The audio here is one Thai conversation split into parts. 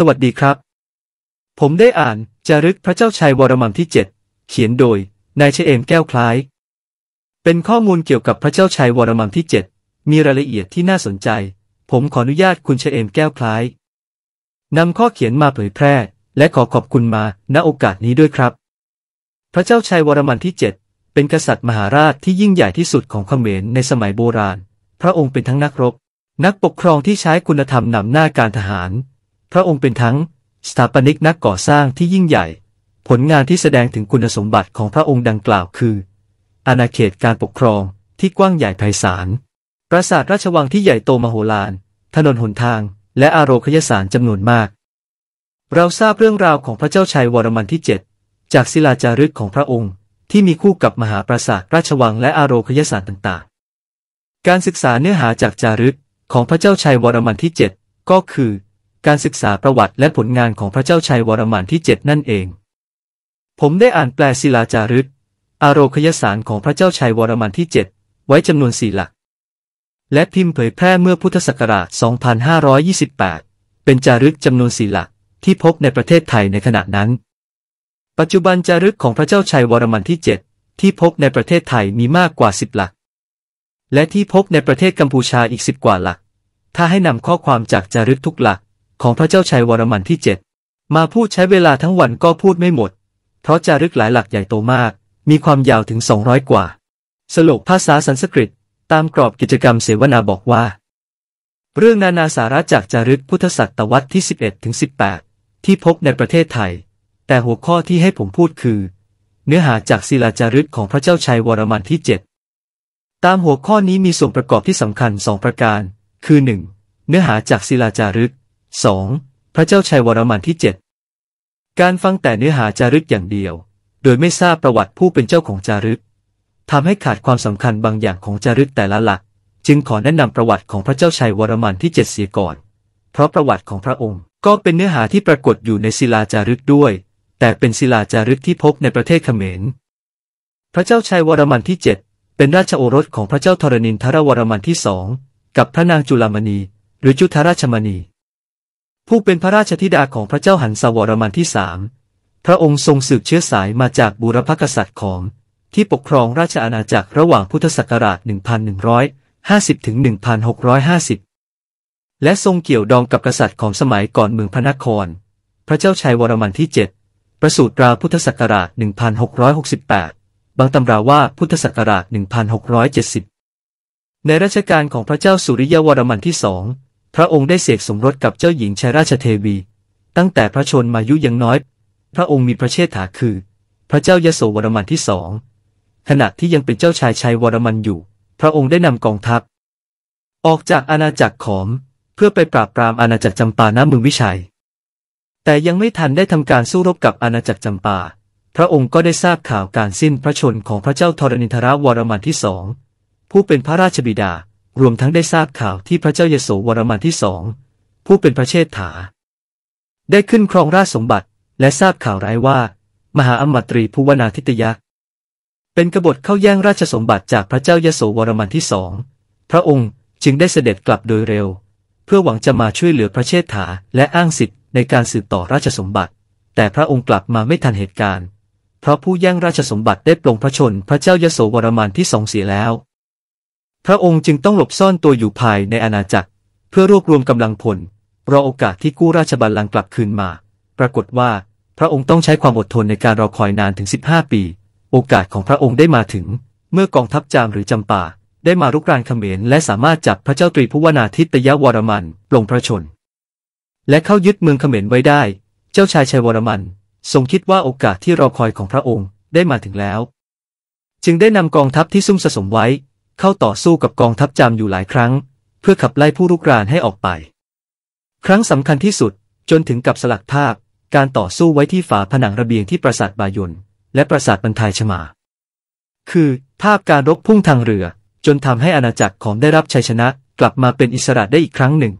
สวัสดีครับ ผมได้อ่านจารึกพระเจ้าชายวรมันที่ 7 เขียนโดยนายเชเอมแก้วคล้าย เป็นข้อมูลเกี่ยวกับพระเจ้าชายวรมันที่7 มีรายละเอียดที่น่าสนใจ ผมขออนุญาตคุณเชเอมแก้วคล้ายนำข้อเขียนมาเผยแพร่ และขอขอบคุณมาณโอกาสนี้ด้วยครับ พระเจ้าชายวรมันที่ 7 เป็นกษัตริย์มหาราชที่ยิ่งใหญ่ที่สุดของเขมรในสมัยโบราณ พระองค์เป็นทั้งนักรบ นักปกครองที่ใช้คุณธรรมนำหน้าการทหารพระองค์เป็นทั้งสถาปนิกนักก่อสร้างที่ยิ่งใหญ่ ผลงานที่แสดงถึงคุณสมบัติของพระองค์ดังกล่าวคืออาณาเขตการปกครองที่กว้างใหญ่ไพศาลปราสาทราชวังที่ใหญ่โตมโหฬารถนนหนทาง และอารคยสารจำนวนมาก เราทราบเรื่องราวของพระเจ้าชัยวรมันที่ 7 จากศิลาจารึกของพระองค์ ที่มีคู่กับมหาปราสาทราชวังและอารคยสารต่างๆ การศึกษาเนื้อหาจากจารึกของพระเจ้าชัยวรมันที่ 7 ก็คือการศึกษาประวัติและผลงานของพระเจ้าชัยวรมันที่7นั่นเอง ผมได้อ่านแปลศิลาจารึกอารคยสารของพระเจ้าชัยวรมันที่ 7 ไว้จำนวนสี่หลัก และพิมพ์เผยแพร่เมื่อพุทธศักราช 2528 เป็นจารึกจำนวนสี่หลักที่พบในประเทศไทยในขณะนั้น ปัจจุบันจารึกของพระเจ้าชัยวรมันที่ 7 ที่พบในประเทศไทยมีมากกว่า10หลัก และที่พบในประเทศกัมพูชาอีก10กว่าหลัก ถ้าให้นำข้อความจากจารึกทุกหลักของพระเจ้าชัยวรมันที่เจ็ดมาพูดใช้เวลาทั้งวันก็พูดไม่หมดเพราะจารึกหลายหลักใหญ่โตมาก มีความยาวถึง 200 กว่าสโลกภาษาสันสกฤต ตามกรอบกิจกรรมเสวนาบอกว่า เรื่องนานาสาระจากจารึกพุทธศตวรรษที่ 11ถึง18 ที่พบในประเทศไทย แต่หัวข้อที่ให้ผมพูดคือ เนื้อหาจากศิลาจารึกของพระเจ้าชัยวรมันที่7ตามหัวข้อนี้มีส่วนประกอบที่สำคัญ2ประการ คือ 1. เนื้อหาจากศิลาจารึก 2. พระเจ้าชัยวรมันที่ 7 การฟังแต่เนื้อหาจารึกอย่างเดียว โดยไม่ทราบประวัติผู้เป็นเจ้าของจารึกทำให้ขาดความสำคัญบางอย่างของจารึกแต่ละหลัก จึงขอแนะนำประวัติของพระเจ้าชัยวรมันที่ 7เสียก่อน เพราะประวัติของพระองค์ก็เป็นเนื้อหาที่ปรากฏอยู่ในศิลาจารึกด้วย แต่เป็นศิลาจารึกที่พบในประเทศเขมร พระเจ้าชัยวรมันที่ 7 เป็นราชโอรสของพระเจ้าธรณินทรวรมันที่สองกับพระนางจุลามณีหรือจุธาราชมณีผู้เป็นพระราชธิดาของพระเจ้าหันสวรมันที่สามพระองค์ทรงสืบเชื้อสายมาจากบุรพกษัตริย์ของที่ปกครองราชอาณาจักรระหว่างพุทธศักราช1150ถึง1650 และทรงเกี่ยวดองกับกษัตริย์ของสมัยก่อนเมืองพระนคร พระเจ้าชัยวรมันที่ 7 ประสูตรราพุทธศักราช1668 บางตำราว่าพุทธศักราช1670 ในรัชกาลของพระเจ้าสุริยวรมันที่สองพระองค์ได้เสกสมรสกับเจ้าหญิงชายราชเทวี ตั้งแต่พระชนมายุยังน้อย พระองค์มีพระเชษฐาคือ พระเจ้ายโสวรมันที่สองขณะที่ยังเป็นเจ้าชายชัยวรมันอยู่ พระองค์ได้นำกองทัพออกจากอาณาจักรขอมเพื่อไปปราบปรามอาณาจักรจำปาณเมืองวิชัย แต่ยังไม่ทันได้ทำการสู้รบกับอาณาจักรจำปา พระองค์ก็ได้ทราบข่าวการสิ้นพระชนของพระเจ้าธรณินทราวรมันที่สองผู้เป็นพระราชบิดารวมทั้งได้ทราบข่าวที่พระเจ้าเยโสวรมันที่สองผู้เป็นพระเชษฐา ได้ขึ้นครองราชสมบัติและทราบข่าวร้ายว่า มหาอมตรีภูวนาทิตยักษ์เป็นกบฏเข้าแย่งราชสมบัติจากพระเจ้าเยโสวรมันที่สองพระองค์จึงได้เสด็จกลับโดยเร็ว เพื่อหวังจะมาช่วยเหลือพระเชษฐา และอ้างสิทธิ์ในการสืบต่อราชสมบัติ แต่พระองค์กลับมาไม่ทันเหตุการณ์ เพราะผู้แย่งราชสมบัติได้ปลงพระชนพระเจ้ายโสวรมันที่สองเสียแล้วพระองค์จึงต้องหลบซ่อนตัวอยู่ภายในอาณาจักร เพื่อรวบรวมกำลังพลรอโอกาสที่กู้ราชบัลลังก์กลับคืนมา ปรากฏว่า พระองค์ต้องใช้ความอดทนในการรอคอยนานถึง 15 ปี โอกาสของพระองค์ได้มาถึง เมื่อกองทัพจามหรือจำปาได้มารุกรานเขมรและสามารถจับพระเจ้าตรีพุวนาทิตยวรมันลงพระชนและเข้ายึดเมืองเขมรไว้ได้ เจ้าชายชัยวรมันทรงคิดว่าโอกาสที่รอคอยของพระองค์ได้มาถึงแล้ว จึงได้นำกองทัพที่ซุ่มสะสมไว้เข้าต่อสู้กับกองทัพจามอยู่หลายครั้ง เพื่อขับไล่ผู้รุกรานให้ออกไป ครั้งสำคัญที่สุดจนถึงกับสลักภาพการต่อสู้ไว้ที่ฝาผนังระเบียงที่ปราสาทบายุนและปราสาทบันทายชมา คือภาพการรบพุ่งทางเรือจนทำให้อาณาจักรของได้รับชัยชนะกลับมาเป็นอิสระได้อีกครั้งหนึ่ง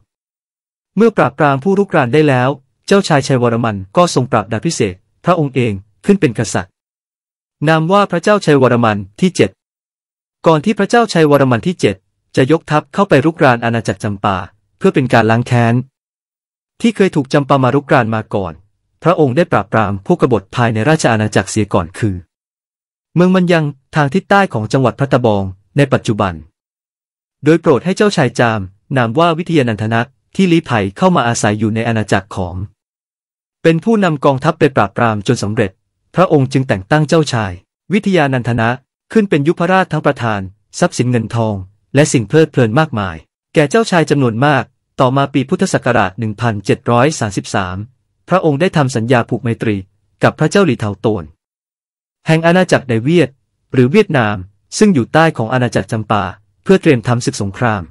เมื่อปราบปรามผู้รุกรานได้แล้ว เจ้าชายชัยวรมันก็ทรงปราบดาพิเศษพระองค์เองขึ้นเป็นกษัตริย์นามว่าพระเจ้าชัยวรมันที่เจ็ดก่อนที่พระเจ้าชัยวรมันที่ 7 จะยกทัพเข้าไปรุกรานอาณาจักรจำปา เพื่อเป็นการล้างแค้น ที่เคยถูกจำปามารุกรานมาก่อน พระองค์ได้ปราบปรามผู้กบฏภายในราชอาณาจักรเสียก่อนคือเมืองมันยังทางทิศใต้ของจังหวัดพระตะบองในปัจจุบัน โดยโปรดให้เจ้าชายจามนามว่าวิทยานันทนะที่ลี้ภัยเข้ามาอาศัยอยู่ในอาณาจักรของ เป็นผู้นำกองทัพไปปราบปรามจนสำเร็จ พระองค์จึงแต่งตั้งเจ้าชาย วิทยานันทนะขึ้นเป็นยุพราชทั้งประธาน ทรัพย์สินเงินทอง และสิ่งเพลิดเพลินมากมาย แก่เจ้าชายจำนวนมาก ต่อมาปีพุทธศักราช 1733 พระองค์ได้ทำสัญญาผูกไมตรีกับพระเจ้าหลีเทาโตน แห่งอาณาจักรในเวียด หรือเวียดนามซึ่งอยู่ใต้ของอาณาจักรจำปา เพื่อเตรียมทำศึกสงคราม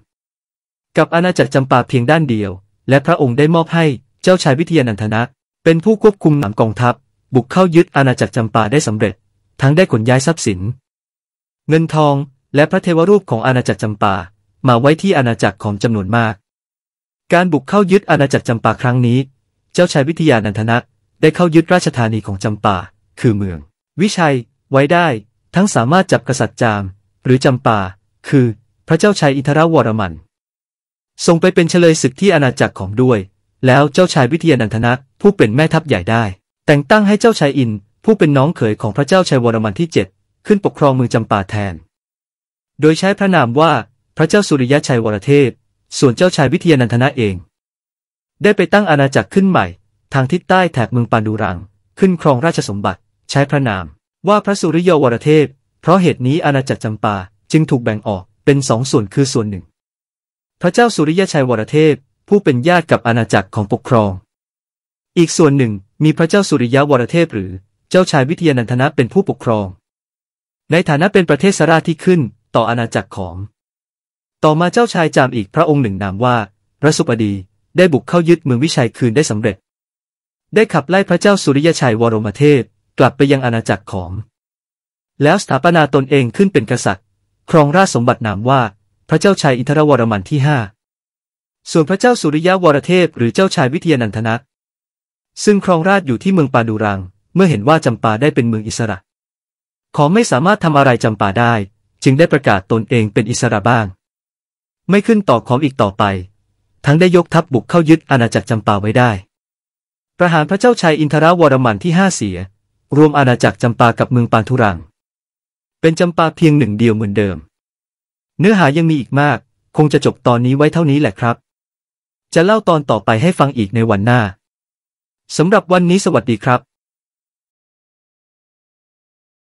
กับอาณาจักรจำปาเพียงด้านเดียว และพระองค์ได้มอบให้เจ้าชายวิทยานันทนะเป็นผู้ควบคุมหนังกองทัพ บุกเข้ายึดอาณาจักรจำปาได้สำเร็จ ทั้งได้ขนย้ายทรัพย์สินเงินทองและพระเทวรูปของอาณาจักรจำปา มาไว้ที่อาณาจักรของจำนวนมาก การบุกเข้ายึดอาณาจักรจำปา ครั้งนี้ เจ้าชายวิทยานันทนะ ได้เข้ายึดราชธานีของจำปา คือเมือง วิชัยไว้ได้ทั้งสามารถจับกษัตริย์จาม หรือจำปา คือพระเจ้าชายอิทราวรมันส่งไปเป็นเฉลยศึกที่อาณาจักรของด้วย แล้วเจ้าชายวิทยานันทนะผู้เป็นแม่ทัพใหญ่ได้ แต่งตั้งให้เจ้าชายอินผู้เป็นน้องเขยของพระเจ้าชายวรมันที่เจ็ดขึ้นปกครองเมืองจำปาแทน โดยใช้พระนามว่าพระเจ้าสุริยะชัยวรเทพ ส่วนเจ้าชายวิทยานันทนะเอง ได้ไปตั้งอาณาจักรขึ้นใหม่ ทางทิศใต้แถบเมืองปานดูรัง ขึ้นครองราชสมบัติ ใช้พระนาม ว่าพระสุริยวรเทพ เพราะเหตุนี้อาณาจักรจำปาจึงถูกแบ่งออกเป็นสองส่วนคือส่วนหนึ่ง พระเจ้าสุริยะชัยวรเทพผู้เป็นญาติกับอาณาจักรของปกครอง อีกส่วนหนึ่ง มีพระเจ้าสุริยะวรเทพหรือเจ้าชายวิทยานันทนะเป็นผู้ปกครองในฐานะเป็นประเทศสราที่ขึ้นต่ออาณาจักรของ ต่อมาเจ้าชายจามอีกพระองค์หนึ่งนามว่ารัสุปดีได้บุกเข้ายึดเมืองวิชัยคืนได้สำเร็จ ได้ขับไล่พระเจ้าสุริยชัย วรมเทพกลับไปยังอาณาจักรของ แล้วสถาปนาตนเองขึ้นเป็นกษัตริย์ ครองราชสมบัตินามว่าพระเจ้าชายอินทรวรมันที่ห้าส่วนพระเจ้าสุริยวรเทพหรือเจ้าชายวิทยานันทนะซึ่งครองราชอยู่ที่เมืองปาดูรัง เมื่อเห็นว่าจำปาได้เป็นเมืองอิสระขอไม่สามารถทำอะไรจำปาได้ จึงได้ประกาศตนเองเป็นอิสระบ้าง ไม่ขึ้นต่อของอีกต่อไป ทั้งได้ยกทัพบบุกเข้ายึดอาณาจักรจำปาไว้ได้ ประหารพระเจ้าชายอินทราวรมันที่ห้าเสีย รวมอาณาจักรจำปากับเมืองปานทุรังเป็นจำปาเพียงหนึ่งเดียวเหมือนเดิม เนื้อหายังมีอีกมาก คงจะจบตอนนี้ไว้เท่านี้แหละครับ จะเล่าตอนต่อไปให้ฟังอีกในวันหน้าสำหรับวันนี้สวัสดีครับ